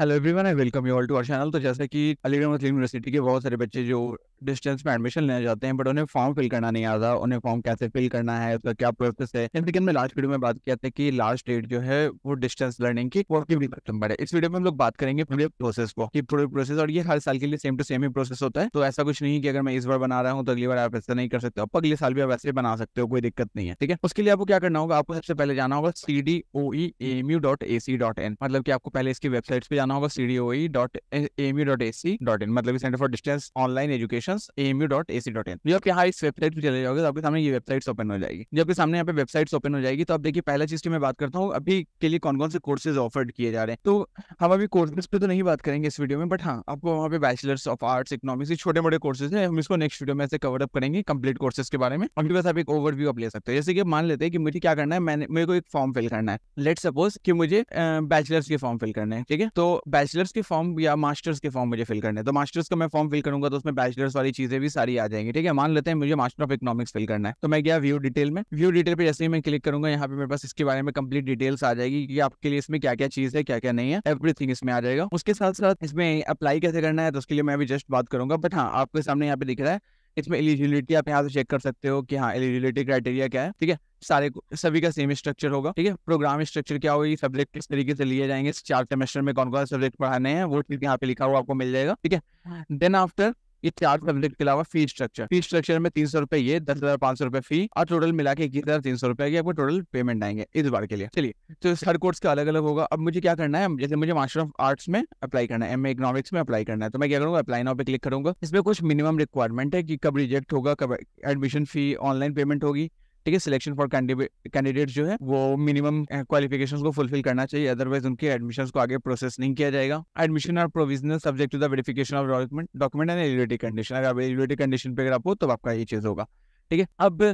Hello everyone I welcome you all to our channel तो जैसे कि अलीगढ़ मुस्लिम यूनिवर्सिटी के बहुत सारे बच्चे जो डिस्टेंस में एडमिशन लेने जाते हैं बट उन्हें फॉर्म फिल करना नहीं आता उन्हें फॉर्म कैसे फिल करना है उसका क्या प्रोसेस है जैसे कि हमने लास्ट वीडियो में बात किया था कि लास्ट डेट जो है वो डिस्टेंस लर्निंग की भी सितंबर है इस वीडियो में हम लोग बात करेंगे पूरे प्रोसेस को कि पूरे प्रोसेस और ये हर साल के लिए सेम टू सेम ही प्रोसेस होता है तो ऐसा कुछ नहीं कि अगर मैं इस बार बना रहा हूँ तो अगली बार आप ऐसा नहीं कर सकते आप अगले साल भी आप ऐसे बना सकते हो कोई दिक्कत नहीं है ठीक है उसके लिए आपको क्या करना होगा आपको सबसे पहले जाना होगा C D O M U dot A C dot in मतलब की आपको पहले इसकी वेबसाइट पर जाना बना होगा C D O dot M U dot A C dot in मतलब centre for distance online education M U dot A C dot in जो आप यहाँ इस वेबसाइट पर चले जाओगे तो आपके सामने ये वेबसाइट्स ओपन हो जाएगी जब आपके सामने यहाँ पे वेबसाइट्स ओपन हो जाएगी तो आप देखिए पहला चीज की मैं बात करता हूँ अभी के लिए कौन कौन से कोर्सेज ऑफर्ड किए जा रहे हैं तो हम अभी कोर्सेज पे तो नहीं बात करेंगे इस वीडियो में बट हाँ आपको वहाँ पे बैचलर्स ऑफ आर्ट्स इकोनॉमिक्स छोटे मोटे कोर्सेज है हम इसको नेक्स्ट वीडियो में ऐसे कवर अप करेंगे कंप्लीट कोर्सेज के बारे में उनके पास आप एक ओवरव्यू आप ले सकते हो जैसे कि मान लेते हैं कि मुझे क्या करना है मैंने मेरे को एक फॉर्म फिल करना है लेट सपोज कि मुझे बैचलर्स के फॉर्म फिल करना है ठीक है तो बैचलर्स के फॉर्म या मास्टर्स के फॉर्म मुझे फिल करना है तो मास्टर्स का मैं फॉर्म फिल करूंगा तो उसमें बैचलर्स वाली चीजें भी सारी आ जाएंगी ठीक है मान लेते हैं मुझे मास्टर ऑफ इकोनॉमिक्स फिल करना है तो मैं गया व्यू डिटेल में व्यू डिटेल पर जैसे ही मैं क्लिक करूंगा यहाँ पे मेरे पास इसके बारे में कंप्लीट डिटेल्स आ जाएगी कि आपके लिए इसमें क्या क्या चीज है क्या क्या नहीं है एवरीथिंग इसमें आ जाएगा उसके साथ साथ इसमें अप्लाई कैसे करना है तो उसके लिए मैं अभी जस्ट बात करूंगा बट हाँ आपके सामने यहाँ पे दिख रहा है इसमें एलिजिबिलिटी आप यहाँ से चेक कर सकते हो कि हाँ एलिजिबिलिटी क्राइटेरिया क्या है ठीक है सारे सभी का सेम स्ट्रक्चर होगा ठीक है प्रोग्राम स्ट्रक्चर क्या होगी सब्जेक्ट किस तरीके से लिए जाएंगे चार सेमेस्टर में कौन कौन सब्जेक्ट पढ़ाने हैं वो चीज यहाँ पे लिखा हुआ आपको मिल जाएगा ठीक है देन हाँ। आफ्टर ये चार सब्जेक्ट के अलावा फी स्ट्रक्चर फी स्ट्रक्चर में तीन सौ रुपए ये दस हजार पांच सौ रुपए फी और टोटल मिला के इक्कीस हजार तीन सौ रुपए आपको टोटल पेमेंट आएंगे इस बार के लिए चलिए तो हर कोर्स का अलग अलग होगा अब मुझे क्या करना है जैसे मुझे मास्टर ऑफ आर्ट्स में अप्लाई करना है एम इकोनॉमिक्स में अप्लाई करना है तो मैं क्या करूँगा अप्लाई नाउ पे क्लिक करूंगा इसमें कुछ मिनिमम रिक्वायरमेंट है कि कब रिजेक्ट होगा कब एडमिशन फी ऑनलाइन पेमेंट होगी ठीक है सिलेक्शन फॉर कैंडिडेट जो है वो मिनिमम क्वालिफिकेशन eh, को फुलफिल करना चाहिए अदरवाइज उनके एडमिशन को आगे प्रोसेस नहीं किया जाएगा एडमिशन और provisional subject to the verification of document document and eligibility condition अगर एलिबिलिटी कंडीशन पे अगर आप हो तो आपका ये चीज होगा ठीक है अब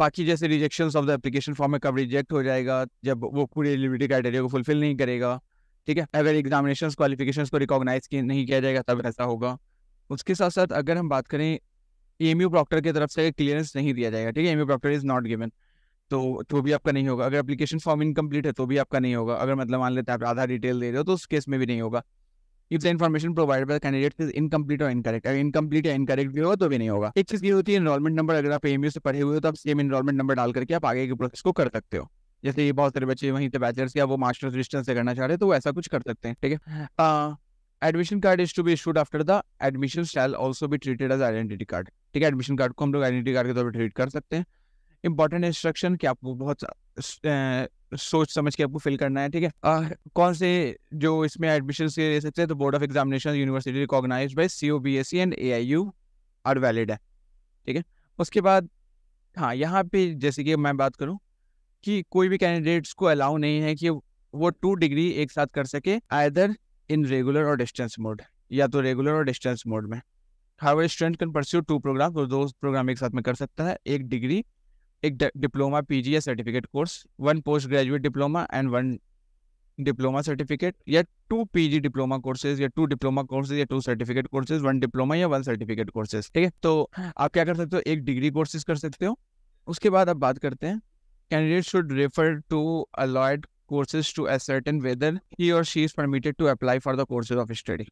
बाकी जैसे rejection of the application form में कब रिजेक्ट हो जाएगा जब वो पूरी एलिबिलिटी क्राइटेरिया को फुलफिल नहीं करेगा ठीक है अगर एग्जामिनेशन क्वालिफिकेशन को रिकॉग्नाइज नहीं किया जाएगा तब ऐसा होगा उसके साथ साथ अगर हम बात करें एमयू प्रॉक्टर की तरफ से क्लियरेंस नहीं दिया जाएगा ठीक है MU proctor is not given तो तो भी आपका नहीं होगा अगर एप्लीकेशन फॉर्म इनकम्प्लीट है तो भी आपका नहीं होगा अगर मतलब मान लेते हैं आप आधा डिटेल दे रहे हो तो उस केस में भी नहीं होगा if the information provide by candidate is incomplete और इनकरेक्ट अगर इनकम्प्लीट या इनकरेक्ट भी होगा तो भी नहीं होगा एक चीज ये होती है इनरोलमेंट नंबर अगर आप एमयू से पढ़े हुए हो तो आप सेम इनरोलमेंट नंबर डाल करके आप आगे के प्रोसेस को कर सकते हो जैसे ये बहुत सारे बच्चे वहीं पे बैचलर्स या वो मास्टर्स डिस्टेंस से करना चाह रहे हैं तो वो ऐसा कुछ कर सकते हैं ठीक है admission card is to be issued after the admission shall also be treated as identity card ठीक है एडमिशन कार्ड को हम लोग आइडेंटिटी कार्ड के तौर पर ट्रीट कर सकते हैं इंपॉर्टेंट इंस्ट्रक्शन कि आपको बहुत सोच समझ के आपको फिल करना है ठीक है कौन से जो इसमें एडमिशन से ले सकते हैं तो board of examination university recognise by C O B S C and A I U are valid है ठीक है उसके बाद हाँ यहाँ पे जैसे कि मैं बात करूँ कि कोई भी कैंडिडेट्स को अलाउ नहीं है कि वो टू डिग्री एक साथ कर सके आदर इन रेगुलर और डिस्टेंस मोड या तो रेगुलर और डिस्टेंस मोड में Harvard student can pursue two programme तो दो प्रोग्राम एक साथ में कर सकता है एक डिग्री एक डिप्लोमा पीजी या certificate course one post graduate diploma and one diploma certificate या टू पीजी डिप्लोमा कोर्सेज या टू डिप्लोमा कोर्सेज या two certificate courses one diploma या वन सर्टिफिकेट कोर्सेज ठीक है तो हाँ। आप क्या कर सकते हो एक डिग्री कोर्सेज कर सकते हो उसके बाद आप बात करते हैं candidate should refer to allied courses to ascertain whether he और she is permitted to apply for the courses of study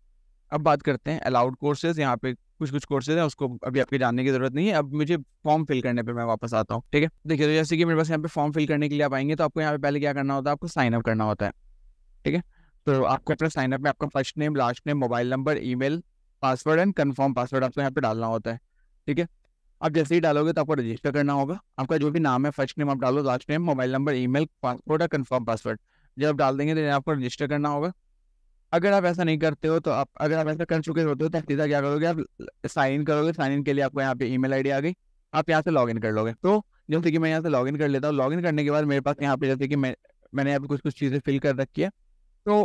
अब बात करते हैं अलाउड कोर्सेज यहाँ पे कुछ कुछ कोर्सेज हैं उसको अभी आपके जानने की जरूरत नहीं है अब मुझे फॉर्म फिल करने पे मैं वापस आता हूँ ठीक है देखिए तो जैसे कि मेरे पास यहाँ पे फॉर्म फिल करने के लिए आप आएंगे तो आपको यहाँ पे पहले क्या करना होता है आपको साइन अप करना होता है ठीक है तो आपको अपना साइन अप में आपका first name last name mobile number E password and confirm password आपको यहाँ पे डालना होता है ठीक है आप जैसे ही डालोगे तो आपको रजिस्टर करना होगा आपका जो भी नाम है फर्स्ट नेम आप डालो last name mobile number email password और कन्फर्म पासवर्ड जब आप डाल देंगे तो आपको रजिस्टर करना होगा अगर आप ऐसा नहीं करते हो तो आप अगर आप ऐसा कर चुके होते हो तो सीधा क्या करोगे आप साइन इन करोगे साइन इन के लिए आपको यहाँ पे ईमेल आईडी आ गई आप यहाँ से लॉग इन कर लोगे तो जैसे कि मैं यहाँ से लॉग इन कर लेता हूँ लॉग इन करने के बाद मेरे पास यहाँ पे जैसे कि मैं मैंने यहाँ पे कुछ कुछ चीज़ें फिल कर रखी है तो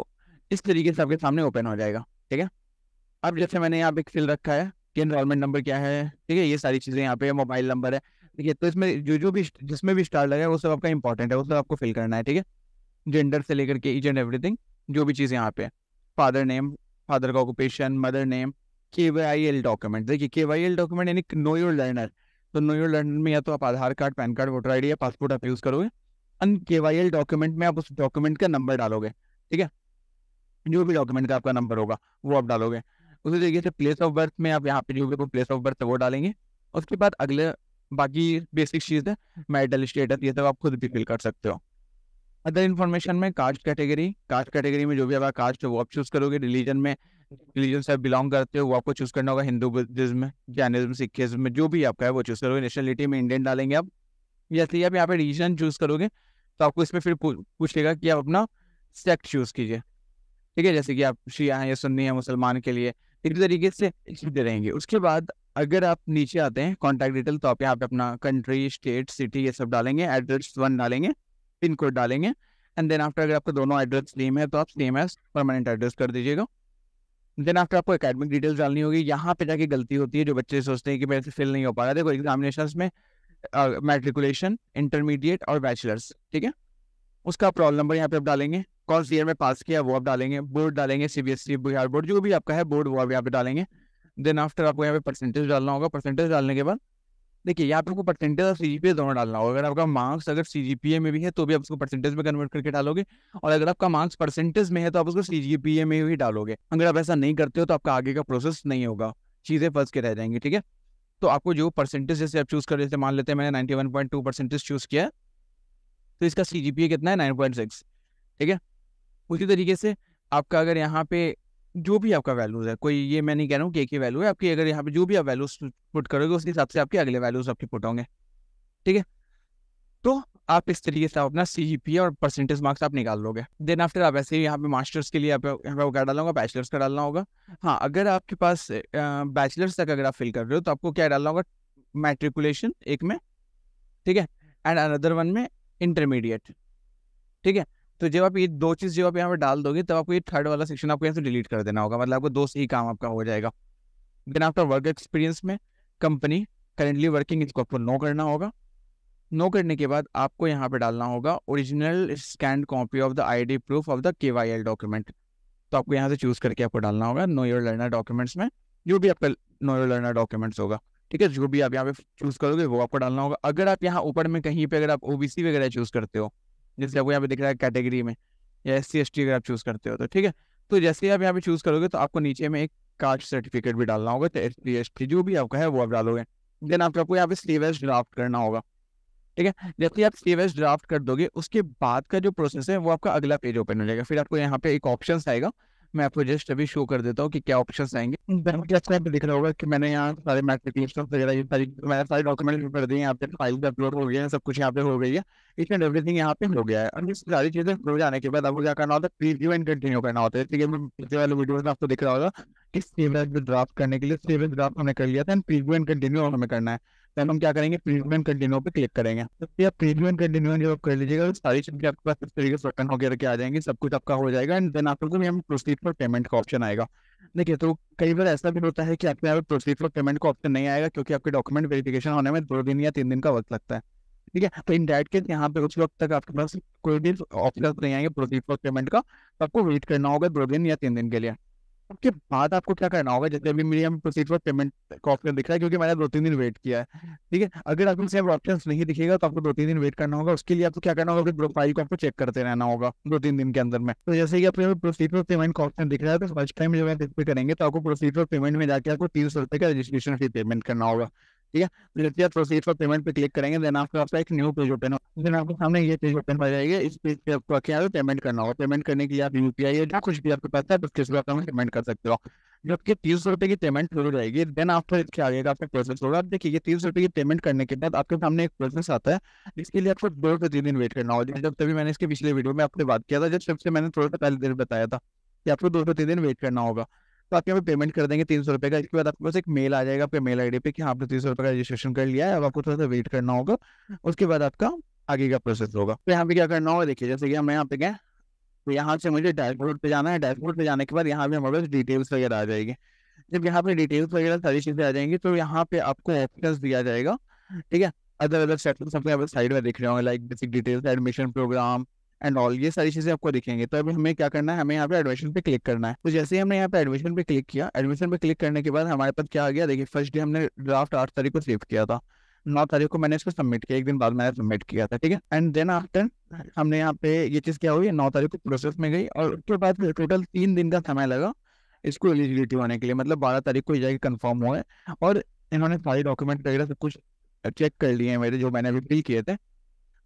इस तरीके से आपके सामने ओपन हो जाएगा ठीक है अब जैसे मैंने यहाँ पे फिल रखा है कि इनरोलमेंट नंबर क्या है ठीक है ये सारी चीज़ें यहाँ पे मोबाइल नंबर है ठीक है तो इसमें जो जो भी जिसमें भी स्टार लगा है वो सब आपका इंपॉर्टेंट है वो सब आपको फिल करना है ठीक है जेंडर से लेकर के ईच एंड एवरीथिंग जो भी चीज़ यहाँ पे है फादर नेम फादर का occupation mother name K Y I L document देखिए के वाई एल डॉक्यूमेंट यानी नो योर लर्नर तो नो योर लर्नर में या तो आप Aadhaar card PAN card voter I या पासपोर्ट आप यूज़ करोगे अन के वाई एल डॉक्यूमेंट में आप उस डॉक्यूमेंट का नंबर डालोगे ठीक है जो भी डॉक्यूमेंट का आपका नंबर होगा वो आप डालोगे उसी तरीके से प्लेस ऑफ बर्थ में आप यहाँ पे जो भी प्लेस ऑफ बर्थ वो डालेंगे उसके बाद अगले बाकी बेसिक चीज़ है मेडल स्टेटस ये सब आप खुद भी फिल कर सकते हो अदर इन्फॉर्मेशन में कास्ट कैटेगरी कास्ट कैटेगरी में जो भी आपका कास्ट है वो आप चूज करोगे रिलीजन में रिलीजन से आप बिलोंग करते हो वो आपको चूज करना होगा हिंदू बुद्धिज्म जैनिज्म सिखिज्म में जो भी आपका है वो चूज करोगे नेशनलिटी में इंडियन डालेंगे आप जैसे आप यहाँ पे रीजन चूज करोगे तो आपको इसमें फिर पूछेगा कि आप अपना सेक्ट चूज कीजिए ठीक है जैसे कि आप शिया हैं या सुन्नी हैं मुसलमान के लिए इसी तरीके से दे रहेंगे उसके बाद अगर आप नीचे आते हैं कॉन्टैक्ट डिटेल तो आप यहाँ पे अपना कंट्री स्टेट सिटी ये सब डालेंगे एड्रेस वन डालेंगे पिन कोड डालेंगे एंड देन आफ्टर अगर आपका दोनों एड्रेस सेम है तो आप सेम एज परमानेंट एड्रेस कर दीजिएगा देन आफ्टर आपको एकेडमिक डिटेल्स डालनी होगी यहाँ पे जाके गलती होती है जो बच्चे सोचते हैं कि मेरे से फिल नहीं हो पा रहा देखो एग्जामिनेशन में मेट्रिकुलेशन इंटरमीडिएट और बैचलर्स ठीक है उसका प्रॉब्लम नंबर यहाँ पे आप डालेंगे कौन सी ईयर में पास किया वो आप डालेंगे बोर्ड डालेंगे सीबीएसई बिहार बोर्ड जो भी आपका है बोर्ड वो आप यहाँ पे डालेंगे देन आफ्टर आपको यहाँ पे परसेंटेज डालना होगा परसेंटेज डालने के बाद देखिए यहाँ पे आपको परसेंटेज और सीजीपीए दोनों डालना होगा अगर आपका मार्क्स अगर सीजीपीए में भी है तो भी आप उसको परसेंटेज में कन्वर्ट करके डालोगे और अगर आपका मार्क्स परसेंटेज में है तो आप उसको सीजीपीए में ही डालोगे अगर आप ऐसा नहीं करते हो तो आपका आगे का प्रोसेस नहीं होगा चीज़ें फंस के रह जाएंगी ठीक है तो आपको जो परसेंटेज जैसे आप चूज कर जैसे मान लेते हैं मैंने नाइन्टी परसेंटेज चूज किया तो इसका सी कितना है नाइन ठीक है उसी तरीके से आपका अगर यहाँ पे जो भी आपका वैल्यूज है कोई ये मैं नहीं कह रहा हूँ कि एक ही वैल्यू है आपकी अगर यहाँ पे जो भी आप वैल्यूज पुट करोगे उसके हिसाब से आपके अगले वैल्यूज आपके पुट होंगे ठीक है तो आप इस तरीके से आप अपना सी और परसेंटेज मार्क्स आप निकाल लोगे देन आफ्टर आप ऐसे यहाँ पे मास्टर्स के लिए आप यहाँ पे क्या डालना होगा बैचलर्स का डालना होगा हाँ अगर आपके पास बैचलर्स तक अगर आप फिल कर रहे हो तो आपको क्या डालना होगा मैट्रिकुलेशन एक में ठीक है एंड अनदर वन में इंटरमीडिएट ठीक है तो जब आप ये दो चीज़ जब आप यहाँ पर डाल दोगे तब आपको ये थर्ड वाला सेक्शन आपको यहाँ से डिलीट कर देना होगा मतलब आपको दो से ही काम आपका हो जाएगा देन आफ्टर वर्क एक्सपीरियंस में कंपनी करेंटली वर्किंग इसको आपको नो करना होगा नो करने के बाद आपको यहाँ पे डालना होगा original scanned copy of the I proof of the K document तो आपको यहाँ से चूज करके आपको डालना होगा नो योर लर्नर डॉक्यूमेंट्स में जो भी आपका नो योर लर्नर डॉक्यूमेंट्स होगा ठीक है जो भी आप यहाँ पे चूज करोगे वो आपको डालना होगा अगर आप यहाँ ऊपर में कहीं पे अगर आप ओबीसी वगैरह चूज करते हो जैसे आपको यहाँ पे दिख रहा है कैटेगरी में या एस सी एस टी अगर आप चूज़ करते हो तो ठीक है तो जैसे ही आप यहाँ पे चूज़ करोगे तो आपको नीचे में एक कास्ट सर्टिफिकेट भी डालना होगा तो एस सी एस टी जो भी आपका है वो आप डालोगे देन आपको आपको यहाँ पे स्लेवेज ड्राफ्ट करना होगा ठीक है जैसे आप स्लेवेज ड्राफ्ट कर दोगे उसके बाद का जो प्रोसेस है वो आपका अगला पेज ओपन हो जाएगा फिर आपको यहाँ पे एक ऑप्शन आएगा मैं आपको जस्ट अभी शो कर देता हूँ कि क्या ऑप्शन आएंगे अच्छा दिख रहा होगा कि मैंने यहाँ सारे सारी सारे डॉक्यूमेंट कर दिए हैं आपके फाइल अपलोड हो गया है सब कुछ यहाँ पे हो गई है इच एंड एवरीथिंग यहाँ पे हो गया है और सारी चीजें हो जाने के बाद आपको क्या करना होता है एंड कंटिन्यू करना होता है इसलिए वाले वीडियो में आपको दिख रहा होगा कि सेव ड्राफ्ट करने के लिए ड्राफ्ट हमने कर लिया था एंड प्रीव्यू एंड कंटिन्यू हमें करना है देन हम क्या करेंगे प्रीमियम एंड कंटिन्यू पे क्लिक करेंगे तो ये प्रीव्यू एंड कंटिन्यू जो आप कर लीजिएगा तो सारी चीजें आपके पास इस तरीके से ओपन होकर के आ जाएंगे सब कुछ आपका हो जाएगा एंड देन आपको तो हम प्रोसीड फॉर पेमेंट का ऑप्शन आएगा देखिए तो कई बार ऐसा भी होता है कि आपके यहाँ पर प्रोसीड फॉर पेमेंट का ऑप्शन नहीं आएगा क्योंकि आपके डॉक्यूमेंट वेरिफिकेशन होने में दो दिन या तीन दिन का वक्त लगता है ठीक है तो इन डेट के यहाँ पे उस वक्त तक आपके पास कोई भी ऑप्शन नहीं आएंगे प्रोसीड फॉर पेमेंट का तो आपको वेट करना होगा दो दिन या तीन दिन के लिए उसके बाद आपको क्या करना होगा जैसे अभी मेरी प्रोसीड फॉर पेमेंट का ऑप्शन दिख रहा है क्योंकि मैंने दो तीन दिन वेट किया है ठीक है अगर आपको सेम हाँ। ऑप्शन नहीं दिखेगा तो आपको दो तीन दिन वेट करना होगा उसके लिए आपको क्या करना होगा प्रोफाइल को आपको चेक करते रहना होगा दो तीन दिन के अंदर में तो जैसे कि आपको प्रोसीड फॉर पेमेंट का ऑप्शन दिख रहा है तो फर्स्ट टाइम जब आप इस करेंगे तो आपको प्रोसीड फॉर पेमेंट में जाकर आपको तीन सौ रुपए का रजिस्ट्रेशन फी पेमेंट करना होगा ठीक है लेते हैं प्रोसीड पर पेमेंट पे क्लिक करेंगे देन आपके आपका एक न्यू पेज ओपन होगा देन आपके सामने ये पेज ओपन पा जाएगा इस पेज पे आपको क्या है पेमेंट करना होगा पेमेंट करने के लिए आप यूपीआई या कुछ भी आपके पास है तो किस अकाउंट में पेमेंट कर सकते हो जबकि तीन सौ रुपये की पेमेंट शुरू जाएगी देन आफ्टर आगे का आपका प्रोसेस होगा आप देखिए तीन सौ रुपये की पेमेंट करने के बाद आपके सामने एक प्रोसेस आता है इसके लिए आपको दो से तीन दिन वेट करना होगा जब तभी मैंने इसके पिछले वीडियो में आपसे बात किया था जब सबसे मैंने थोड़ा सा पहले दिन बताया था कि आपको दो से तीन दिन वेट करना होगा तो आपके यहाँ पे पेमेंट कर देंगे तीन सौ रुपये का इसके बाद आपके पास एक मेल आ जाएगा आपके मेल आई डी पे कि हाँ, आपने तीन सौ रुपये का रजिस्ट्रेशन कर लिया है अब आपको थोड़ा सा वेट करना होगा उसके बाद आपका आगे का प्रोसेस होगा तो यहाँ पे क्या करना होगा देखिए जैसे कि हम यहाँ पे गए तो यहाँ से मुझे डैशबोर्ड पे जाना है डैशबोर्ड पे जाने के बाद यहाँ पे हमारे पास डिटेल्स वगैरह आ जाएगी जब यहाँ पे डिटेल्स वगैरह सारी चीज़ें आ जाएंगी तो यहाँ पे आपको ऑप्शन दिया जाएगा ठीक है अदर अदर सेक्शन अपने साइड में देख रहे होंगे like basic details admission program and all ये सारी चीजें आपको दिखेंगे तो अभी हमें क्या करना है हमें यहाँ पे एडमिशन पे क्लिक करना है तो जैसे ही हमने यहाँ पे एडमिशन पे क्लिक किया एडमिशन पे क्लिक करने के बाद हमारे पास क्या आ गया देखिए फर्स्ट डे हमने ड्राफ्ट आठ तारीख को सेव किया था नौ तारीख को मैंने इसको सबमिट किया एक दिन बाद मैंने सबमिट किया था ठीक है एंड देन आफ्टर हमने यहाँ पे ये चीज़ क्या हुई नौ तारीख को प्रोसेस में गई और उसके बाद टोटल तीन दिन का समय लगा इसको एलिजिबिलिटी होने के लिए मतलब बारह तारीख को जाके कन्फर्म हुआ है और इन्होंने सारी डॉक्यूमेंट वगैरह सब कुछ चेक कर लिए मेरे जो मैंने अभी फिल किए थे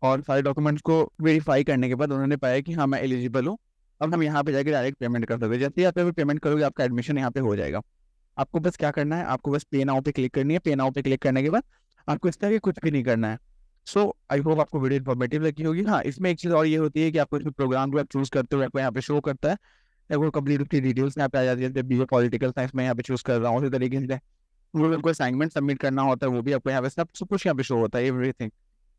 और सारे डॉक्यूमेंट्स को वेरीफाई करने के बाद उन्होंने पाया कि हाँ मैं एलिजिबल हूँ अब हम यहाँ पे जाकर डायरेक्ट पेमेंट कर सकते जैसे आप पेमेंट करोगे आपका एडमिशन यहाँ पे हो जाएगा आपको बस क्या करना है आपको बस पे नाउ पे क्लिक करनी है पे नाउ पे क्लिक करने के बाद आपको इस तरह के कुछ भी नहीं करना है सो आई होप आपको वीडियो इन्फॉर्मेटिव लगी होगी हाँ इसमें एक चीज़ और ये होती है कि आपको इसमें प्रोग्राम को आप चूज करते हो आपको यहाँ पे शो करता है वो कंप्लीट उसकी डिटेल्स यहाँ पे आ जाती है बी पॉलिटिकल साइंस में यहाँ पे चूज कर रहा हूँ उसी तरीके से आपको असाइनमेंट सबमिट करना होता है वो भी आपको यहाँ पे सब सब कुछ यहाँ पे शो होता है एवरीथिंग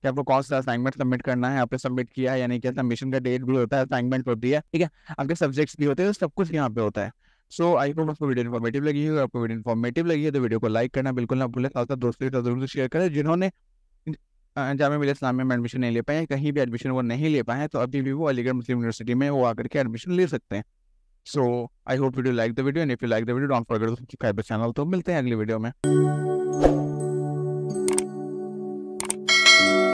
कि आपको कौन सा असाइनमेंट सबमिट करना है आपने सबमिट किया है यानी कि सबमिशन का डेट भी होता है असाइनमेंट होती है ठीक है आपके सब्जेक्ट्स भी होते हैं तो सब कुछ यहाँ पे होता है सो आई होप आपको वीडियो इन्फॉर्मेटिव लगी होगी आपको वीडियो इन्फॉर्मेटिव लगी है तो वीडियो को लाइक करना बिल्कुल ना भूलें साथ साथ दोस्तों के साथ जरूर से शेयर करें जिन्होंने जाम मिले इस्लाम में एडमिशन नहीं ले पाए कहीं भी एडमिशन वो नहीं ले पाए तो अभी भी वो अलीगढ़ मुस्लिम यूनिवर्सिटी में वो आकर के एडमिशन ले सकते हैं so I hope video like the video and if you like the video don't forget to subscribe the channel तो मिलते हैं अगली वीडियो में